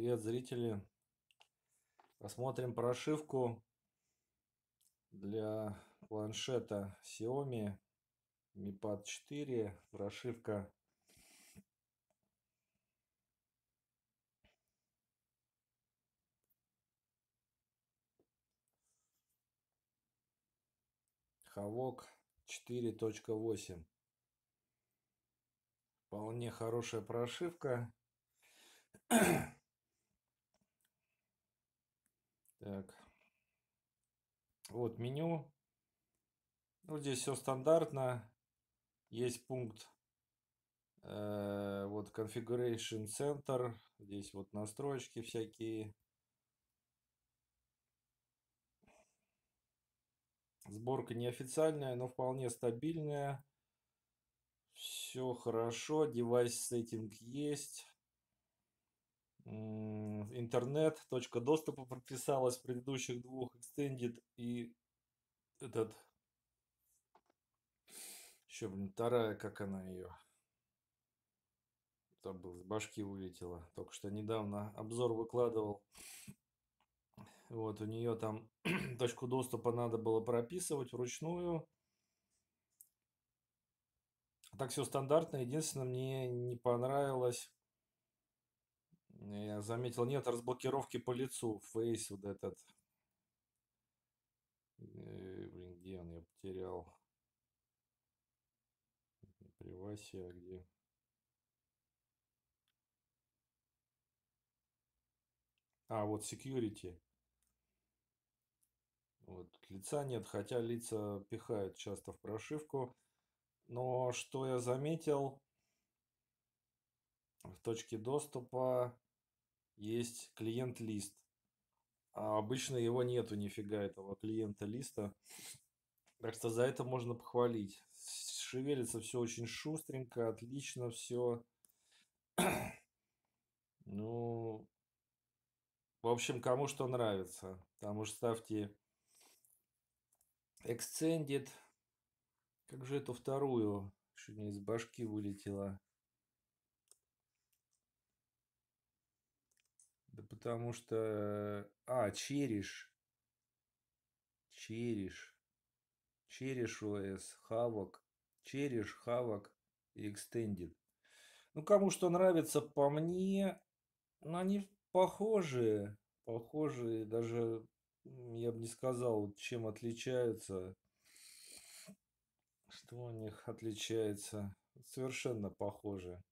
Привет, зрители! Посмотрим прошивку для планшета Xiaomi Mi Pad 4. Прошивка Havok 4.8. Вполне хорошая прошивка. Так. Вот меню. Ну, здесь все стандартно. Есть пункт э, вот Configuration Center. Здесь вот настройки всякие. Сборка неофициальная, но вполне стабильная. Все хорошо. Девайс сеттинг есть интернет, точка доступа прописалась в предыдущих двух, extended и этот, еще, блин, вторая, как она ее, забыл, с башки вылетела, только что недавно обзор выкладывал, вот, у нее там точку доступа надо было прописывать вручную, так все стандартно, единственное, мне не понравилось я заметил, нет разблокировки по лицу. Фейс вот этот. Э, блин, где он? Я потерял. при Васе, а где? А, вот security. Вот, лица нет, хотя лица пихают часто в прошивку. Но что я заметил, в точке доступа есть клиент-лист. А обычно его нету нифига этого клиента-листа. Так что за это можно похвалить. Шевелится все очень шустренько, отлично все. Ну, в общем, кому что нравится. Там уж ставьте Extended. Как же эту вторую? Чуть не из башки вылетела. потому что... А, Чериш. Чериш. Чериш ОС, Хавок. Чериш, Хавок и Extended. Ну, кому что нравится, по мне, но ну, они похожие. Похожие, даже я бы не сказал, чем отличаются. Что у них отличается? Совершенно похожи.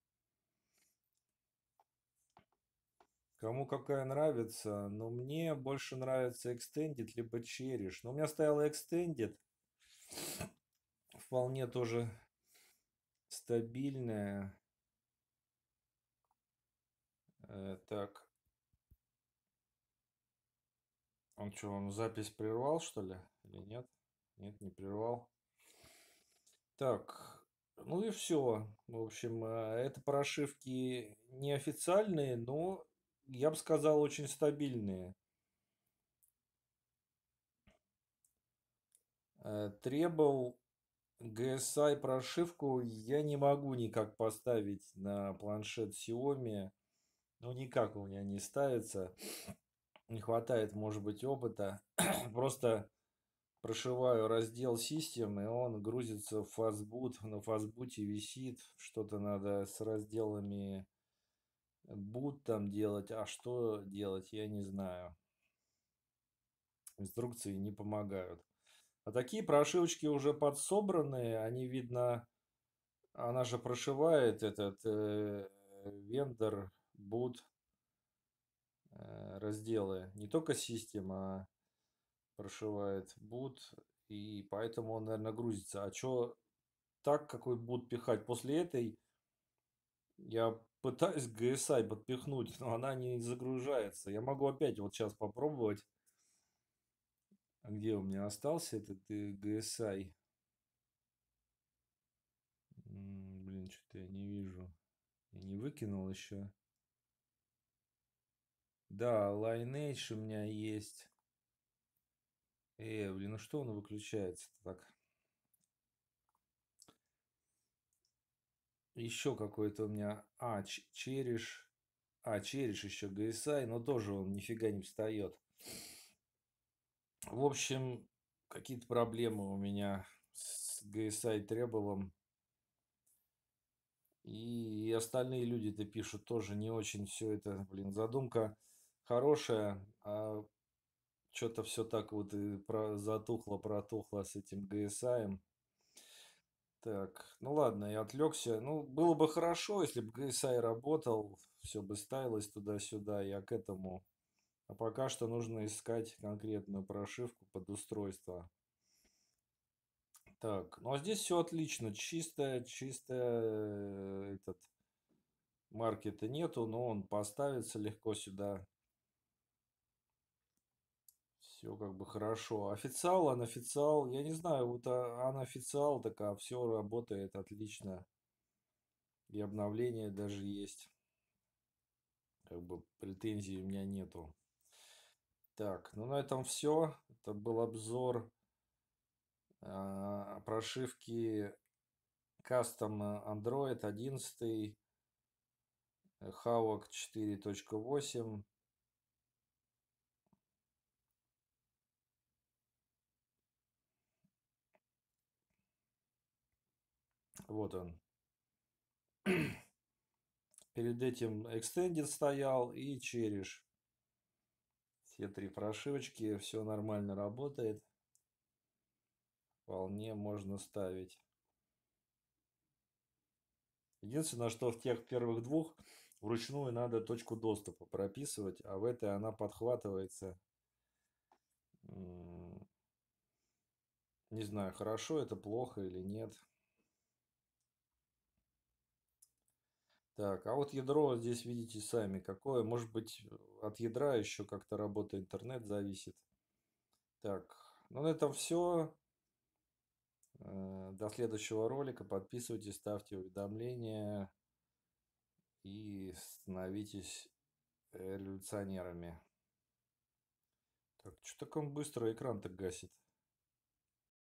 Кому какая нравится, но мне больше нравится Extended либо Cherish. Но у меня стояла Extended. Вполне тоже стабильная. Э, так. Он что, он запись прервал, что ли? Или нет? Нет, не прервал. Так, ну и все. В общем, э, это прошивки неофициальные, но я бы сказал, очень стабильные. Э, требовал GSI а прошивку я не могу никак поставить на планшет Xiaomi. Ну, никак у меня не ставится. Не хватает, может быть, опыта. Просто прошиваю раздел систем, и он грузится в фастбут. На фастбуте висит. Что-то надо с разделами Будут там делать, а что делать, я не знаю. Инструкции не помогают. А такие прошивочки уже подсобранные, они, видно, она же прошивает этот э, вендор, boot э, разделы. Не только система прошивает boot, и поэтому он, наверное, грузится. А что так какой boot пихать? После этой я пытаюсь GSI а подпихнуть, но она не загружается. Я могу опять вот сейчас попробовать. А где у меня остался этот GSI? Э, а? Блин, что-то я не вижу. Я не выкинул еще. Да, Lineage у меня есть. Э, блин, ну что он выключается так? Еще какой-то у меня... А, Череш. А, Череш еще ГСА, но тоже он нифига не встает. В общем, какие-то проблемы у меня с GSI а Требовым. И остальные люди-то пишут тоже не очень все это, блин, задумка хорошая, а что-то все так вот и про, затухло, протухло с этим GSI. Так, ну ладно, я отвлекся. Ну, было бы хорошо, если бы GSI а работал, все бы ставилось туда-сюда, я к этому. А пока что нужно искать конкретную прошивку под устройство. Так, ну а здесь все отлично, чисто, чисто э, этот маркета нету, но он поставится легко сюда все как бы хорошо. Официал, официал Я не знаю, вот а, анофициал, так а все работает отлично. И обновление даже есть. Как бы претензий у меня нету. Так, ну на этом все. Это был обзор а, а, э, прошивки Custom Android 11, Hawk 4.8. Вот он. Перед этим экстендед стоял и череш. Все три прошивочки, все нормально работает. Вполне можно ставить. Единственное, что в тех первых двух вручную надо точку доступа прописывать, а в этой она подхватывается. Не знаю, хорошо это, плохо или нет. Так, а вот ядро здесь видите сами какое. Может быть, от ядра еще как-то работа интернет зависит. Так, ну на этом все. Э, до следующего ролика. Подписывайтесь, ставьте уведомления и становитесь революционерами. Так, что так он быстро экран так гасит?